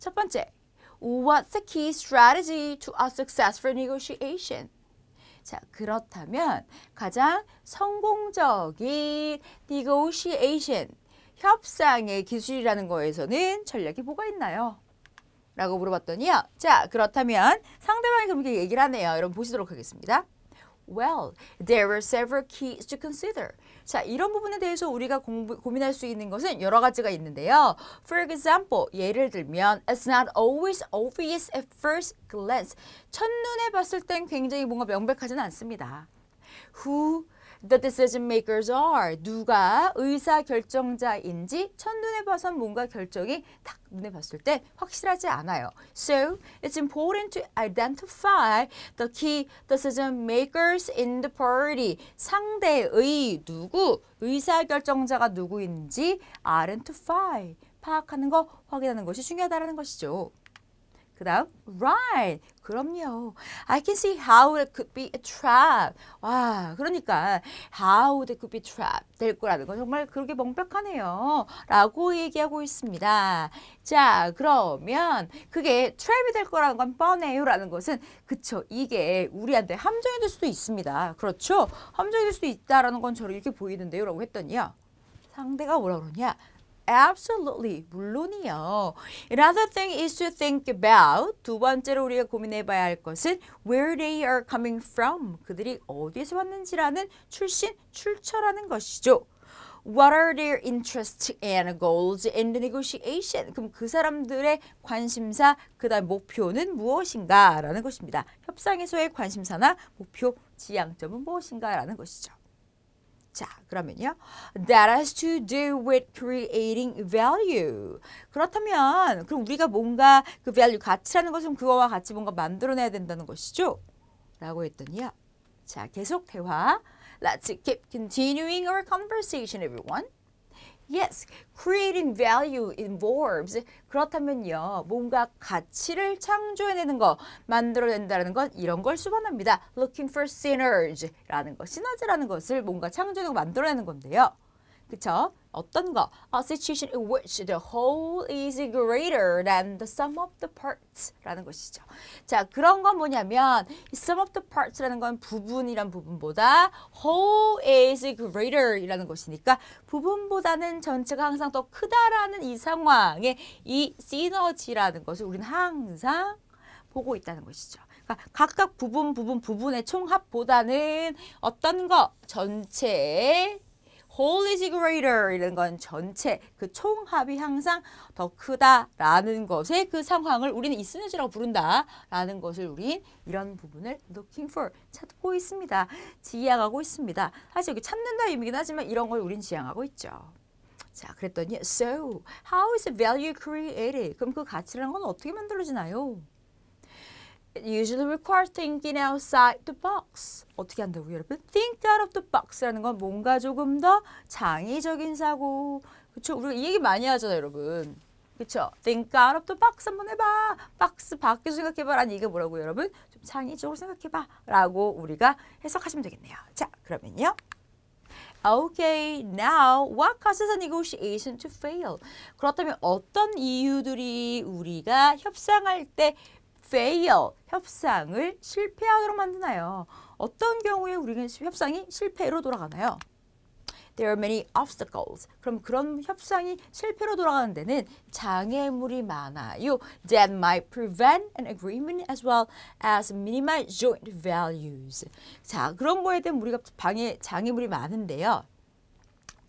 첫 번째, What's the key strategy to a successful negotiation? 자, 그렇다면 가장 성공적인 negotiation, 협상의 기술이라는 거에서는 전략이 뭐가 있나요? 라고 물어봤더니요. 자, 그렇다면 상대방이 그렇게 얘기를 하네요. 여러분 보시도록 하겠습니다. Well, there were several keys to consider. 자, 이런 부분에 대해서 우리가 공부, 고민할 수 있는 것은 여러 가지가 있는데요. For example, 예를 들면 It's not always obvious at first glance. 첫눈에 봤을 땐 굉장히 뭔가 명백하지는 않습니다. Who the decision makers are 누가 의사 결정자인지 첫눈에 봐선 뭔가 결정이 딱 눈에 봤을 때 확실하지 않아요. So it's important to identify the key decision makers in the party. 상대의 누구 의사 결정자가 누구인지 identify 파악하는 거 확인하는 것이 중요하다는 것이죠. 그 다음 right. 그럼요. I can see how it could be a trap. 와, 그러니까 how it could be trap 될 거라는 거 정말 그렇게 명백하네요. 라고 얘기하고 있습니다. 자, 그러면 그게 trap이 될 거라는 건 뻔해요. 라는 것은 그쵸. 이게 우리한테 함정이 될 수도 있습니다. 그렇죠. 함정이 될 수도 있다라건저렇게 보이는데요. 라고 했더니요. 상대가 뭐라 그러냐. Absolutely. 물론이요. Another thing is to think about. 두 번째로 우리가 고민해 봐야 할 것은 where they are coming from. 그들이 어디서 왔는지라는 출신, 출처라는 것이죠. What are their interests and goals in the negotiation? 그럼 그 사람들의 관심사, 그 다음 목표는 무엇인가? 라는 것입니다. 협상에서의 관심사나 목표, 지향점은 무엇인가? 라는 것이죠. 자, 그러면요. That has to do with creating value. 그렇다면 그럼 우리가 뭔가 그 value 가치라는 것은 그거와 같이 뭔가 만들어내야 된다는 것이죠. 라고 했더니요. 자, 계속 대화. Let's keep continuing our conversation, everyone. Yes, creating value i n v o r v e s 그렇다면요. 뭔가 가치를 창조해내는 거, 만들어낸다는 건 이런 걸 수반합니다. Looking for synergy라는 거, 시너지라는 것을 뭔가 창조해내고 만들어내는 건데요. 그쵸? 어떤 거? A situation in which the whole is greater than the sum of the parts라는 것이죠. 자, 그런 건 뭐냐면 sum of the parts라는 건 부분이란 부분보다 whole is greater이라는 것이니까 부분보다는 전체가 항상 더 크다라는 이 상황에 이 시너지라는 것을 우리는 항상 보고 있다는 것이죠. 그러니까 각각 부분 부분 부분의 총합보다는 어떤 거 전체의 h o l i s t i greater 이런 건 전체 그 총합이 항상 더 크다라는 것의 그 상황을 우리는 이스너지라고 부른다라는 것을 우린 이런 부분을 looking for 찾고 있습니다. 지향하고 있습니다. 사실 여기 찾는다 의미긴 하지만 이런 걸 우린 지향하고 있죠. 자, 그랬더니 so how is value created? 그럼 그 가치라는 건 어떻게 만들어지나요? It usually requires thinking outside the box. 어떻게 한다고요, 여러분? Think out of the box라는 건 뭔가 조금 더 창의적인 사고. 그렇죠? 우리가 이 얘기 많이 하잖아요, 여러분. 그렇죠? Think out of the box 한번 해봐. 박스 밖에서 생각해봐라는 얘기뭐라고 여러분? 좀 창의적으로 생각해봐. 라고 우리가 해석하시면 되겠네요. 자, 그러면요. Okay, now what causes a negotiation to fail? 그렇다면 어떤 이유들이 우리가 협상할 때 fail, 협상을 실패하도록 만드나요? 어떤 경우에 우리는 협상이 실패로 돌아가나요? There are many obstacles. 그럼 그런 협상이 실패로 돌아가는 데는 장애물이 많아요. That might prevent an agreement as well as minimize joint values. 자, 그런 거에 대한 우리가 방해 장애물이 많은데요.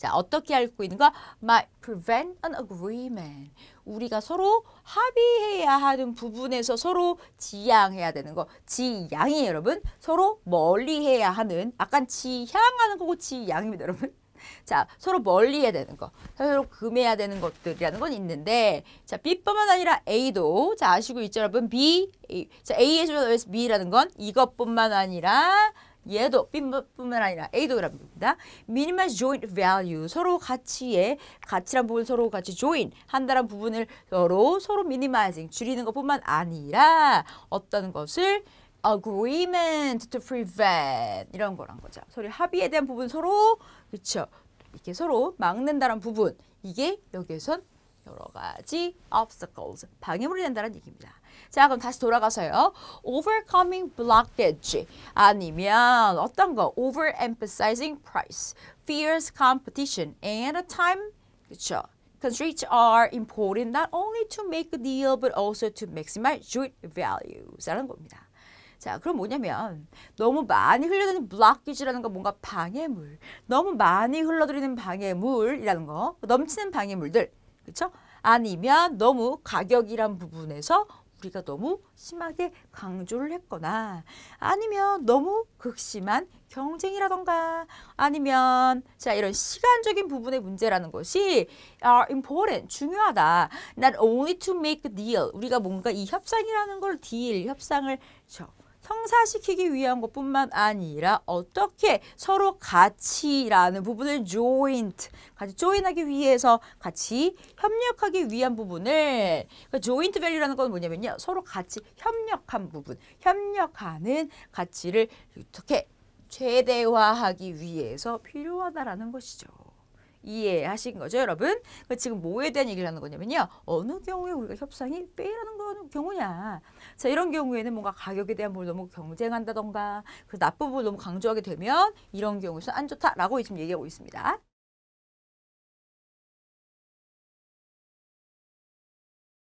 자, 어떻게 알고 있는가? might prevent an agreement. 우리가 서로 합의해야 하는 부분에서 서로 지향해야 되는 거. 지양이 에요 여러분. 서로 멀리해야 하는 약간 지향하는 거고 지양입니다, 여러분. 자, 서로 멀리해야 되는 거, 서로 금해야 되는 것들이라는 건 있는데, 자, B뿐만 아니라 A도, 자, 아시고 있죠, 여러분? B, A, 자, A에서 B라는 건 이것뿐만 아니라 얘도 뿐만 아니라 A도라는 니다 minimal joint value 서로 가치의 가치란 부분 서로 같이 join 한다는 부분을 서로 서로 minimizing 줄이는 것뿐만 아니라 어떤 것을 agreement to prevent 이런 거란 거죠. 서로 합의에 대한 부분 서로 그렇죠. 이렇게 서로 막는다는 부분 이게 여기에선 여러 가지 obstacles 방해물이 된다는 얘기입니다. 자, 그럼 다시 돌아가서요. overcoming blockage 아니면 어떤 거? overemphasizing price, fierce competition, and a time, 그렇죠? Constraints are important not only to make a deal but also to maximize joint values 라는 겁니다. 자, 그럼 뭐냐면 너무 많이 흘러드는 블락기지라는 거 뭔가 방해물, 너무 많이 흘러들이는 방해물이라는 거, 넘치는 방해물들, 그렇죠? 아니면 너무 가격이란 부분에서 우리가 너무 심하게 강조를 했거나 아니면 너무 극심한 경쟁이라던가 아니면 자 이런 시간적인 부분의 문제라는 것이 are important 중요하다 not only to make a deal 우리가 뭔가 이 협상이라는 걸 deal 협상을 저 성사시키기 위한 것뿐만 아니라 어떻게 서로 같이라는 부분을 joint, 같이 조인하기 위해서 같이 협력하기 위한 부분을 그러니까 joint value라는 건 뭐냐면요. 서로 같이 협력한 부분, 협력하는 가치를 어떻게 최대화하기 위해서 필요하다라는 것이죠. 이해하신 거죠, 여러분? 그러니까 지금 뭐에 대한 얘기를 하는 거냐면요. 어느 경우에 우리가 협상이 빼라는 거는 경우냐. 자, 이런 경우에는 뭔가 가격에 대한 뭘 너무 경쟁한다던가 그 나쁜 부분 을 너무 강조하게 되면 이런 경우에서 안 좋다라고 지금 얘기하고 있습니다.